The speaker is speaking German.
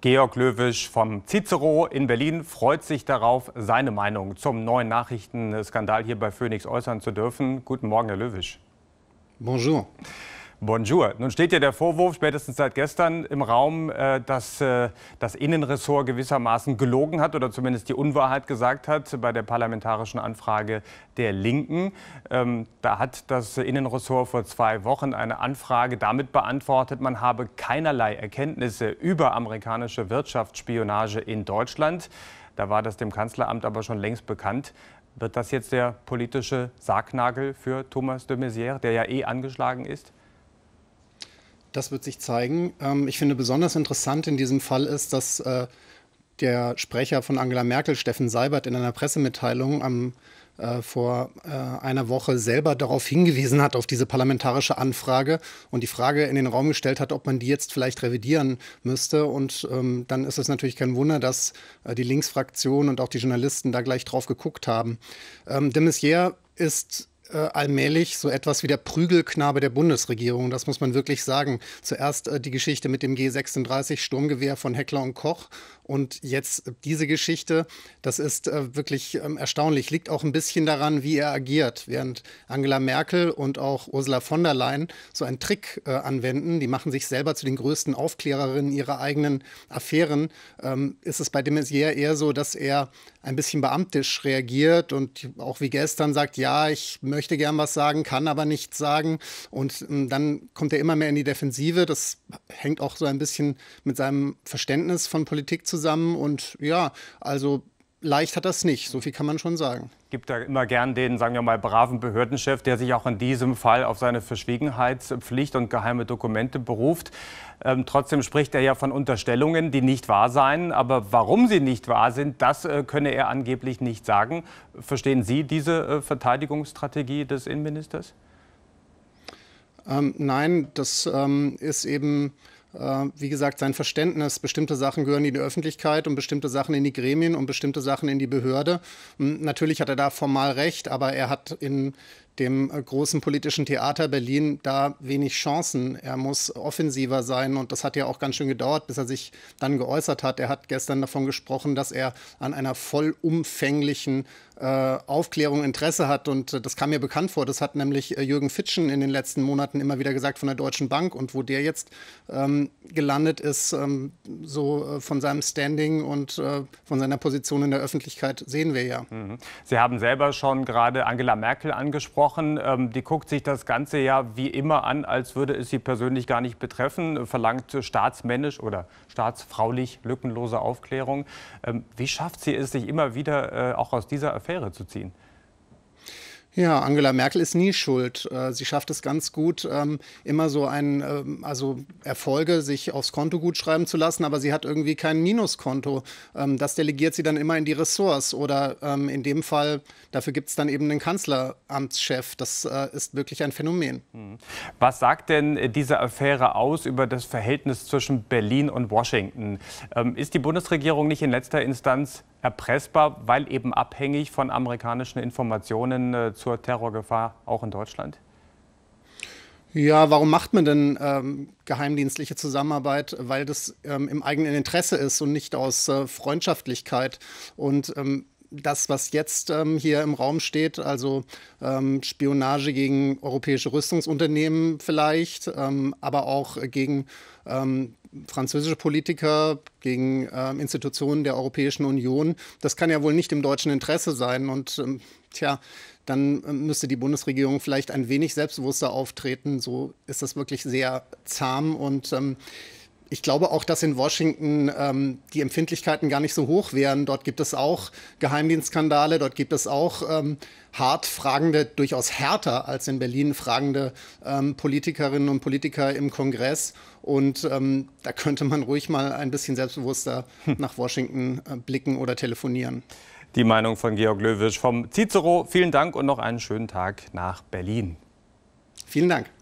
Georg Löwisch vom Cicero in Berlin freut sich darauf, seine Meinung zum neuen Nachrichtenskandal hier bei Phoenix äußern zu dürfen. Guten Morgen, Herr Löwisch. Bonjour. Bonjour. Nun steht ja der Vorwurf spätestens seit gestern im Raum, äh, dass äh, das Innenressort gewissermaßen gelogen hat oder zumindest die Unwahrheit gesagt hat bei der parlamentarischen Anfrage der Linken. Ähm, da hat das Innenressort vor zwei Wochen eine Anfrage damit beantwortet, man habe keinerlei Erkenntnisse über amerikanische Wirtschaftsspionage in Deutschland. Da war das dem Kanzleramt aber schon längst bekannt. Wird das jetzt der politische Sargnagel für Thomas de Maizière, der ja eh angeschlagen ist? Das wird sich zeigen. Ähm, ich finde besonders interessant in diesem Fall ist, dass äh, der Sprecher von Angela Merkel, Steffen Seibert, in einer Pressemitteilung am, äh, vor äh, einer Woche selber darauf hingewiesen hat, auf diese parlamentarische Anfrage und die Frage in den Raum gestellt hat, ob man die jetzt vielleicht revidieren müsste. Und ähm, dann ist es natürlich kein Wunder, dass äh, die Linksfraktion und auch die Journalisten da gleich drauf geguckt haben. Ähm, de Maizière ist äh, allmählich so etwas wie der Prügelknabe der Bundesregierung. Das muss man wirklich sagen. Zuerst äh, die Geschichte mit dem G36 Sturmgewehr von Heckler und Koch und jetzt äh, diese Geschichte, das ist äh, wirklich äh, erstaunlich, liegt auch ein bisschen daran, wie er agiert. Während Angela Merkel und auch Ursula von der Leyen so einen Trick äh, anwenden, die machen sich selber zu den größten Aufklärerinnen ihrer eigenen Affären, ähm, ist es bei de Maizière eher so, dass er ein bisschen beamtisch reagiert und auch wie gestern sagt, ja, ich möchte gern was sagen, kann aber nichts sagen. Und ähm, dann kommt er immer mehr in die Defensive. Das hängt auch so ein bisschen mit seinem Verständnis von Politik zusammen zusammen und ja, also leicht hat das nicht, so viel kann man schon sagen. Gibt da immer gern den, sagen wir mal, braven Behördenchef, der sich auch in diesem Fall auf seine Verschwiegenheitspflicht und geheime Dokumente beruft. Ähm, trotzdem spricht er ja von Unterstellungen, die nicht wahr seien. Aber warum sie nicht wahr sind, das äh, könne er angeblich nicht sagen. Verstehen Sie diese äh, Verteidigungsstrategie des Innenministers? Ähm, nein, das ähm, ist eben ähm, wie gesagt, sein Verständnis, bestimmte Sachen gehören in die Öffentlichkeit und bestimmte Sachen in die Gremien und bestimmte Sachen in die Behörde. Und hm, natürlich hat er da formal recht, aber er hat in dem äh, großen politischen Theater Berlin da wenig Chancen. Er muss offensiver sein und das hat ja auch ganz schön gedauert, bis er sich dann geäußert hat. Er hat gestern davon gesprochen, dass er an einer vollumfänglichen äh, Aufklärung Interesse hat und äh, das kam mir bekannt vor. Das hat nämlich Jürgen Fitschen in den letzten Monaten immer wieder gesagt von der Deutschen Bank und wo der jetzt ähm, gelandet ist, ähm, so von seinem Standing und von seiner Position in der Öffentlichkeit sehen wir ja. Mhm. Sie haben selber schon gerade Angela Merkel angesprochen angesprochen. Ähm, die guckt sich das Ganze ja wie immer an, als würde es sie persönlich gar nicht betreffen, äh, verlangt staatsmännisch oder staatsfraulich lückenlose Aufklärung. Ähm, wie schafft sie es, sich immer wieder äh, auch aus dieser Affäre zu ziehen? Ja, Angela Merkel ist nie schuld. Äh, sie schafft es ganz gut, ähm, immer so ein, ähm, also Erfolge sich aufs Konto gut schreiben zu lassen, aber sie hat irgendwie kein Minuskonto. Ähm, das delegiert sie dann immer in die Ressorts oder in dem Fall, dafür gibt es dann eben einen Kanzleramtschef. Das äh, ist wirklich ein Phänomen. Mhm. Was sagt denn diese Affäre aus über das Verhältnis zwischen Berlin und Washington? Ist die Bundesregierung nicht in letzter Instanz erpressbar, weil eben abhängig von amerikanischen Informationen äh, zur Terrorgefahr auch in Deutschland? Ja, warum macht man denn ähm, geheimdienstliche Zusammenarbeit? Weil das ähm, im eigenen Interesse ist und nicht aus äh, Freundschaftlichkeit. Und ähm, das, was jetzt ähm, hier im Raum steht, also ähm, Spionage gegen europäische Rüstungsunternehmen vielleicht, ähm, aber auch gegen ähm, französische Politiker, gegen ähm, Institutionen der Europäischen Union, das kann ja wohl nicht im deutschen Interesse sein. Und ähm, tja, dann müsste die Bundesregierung vielleicht ein wenig selbstbewusster auftreten. So ist das wirklich sehr zahm und ich glaube auch, dass in Washington ähm, die Empfindlichkeiten gar nicht so hoch wären. Dort gibt es auch Geheimdienstskandale, dort gibt es auch ähm, hart fragende, durchaus härter als in Berlin fragende ähm, Politikerinnen und Politiker im Kongress. Und ähm, da könnte man ruhig mal ein bisschen selbstbewusster hm. nach Washington äh, blicken oder telefonieren. Die Meinung von Georg Löwisch vom Cicero. Vielen Dank und noch einen schönen Tag nach Berlin. Vielen Dank.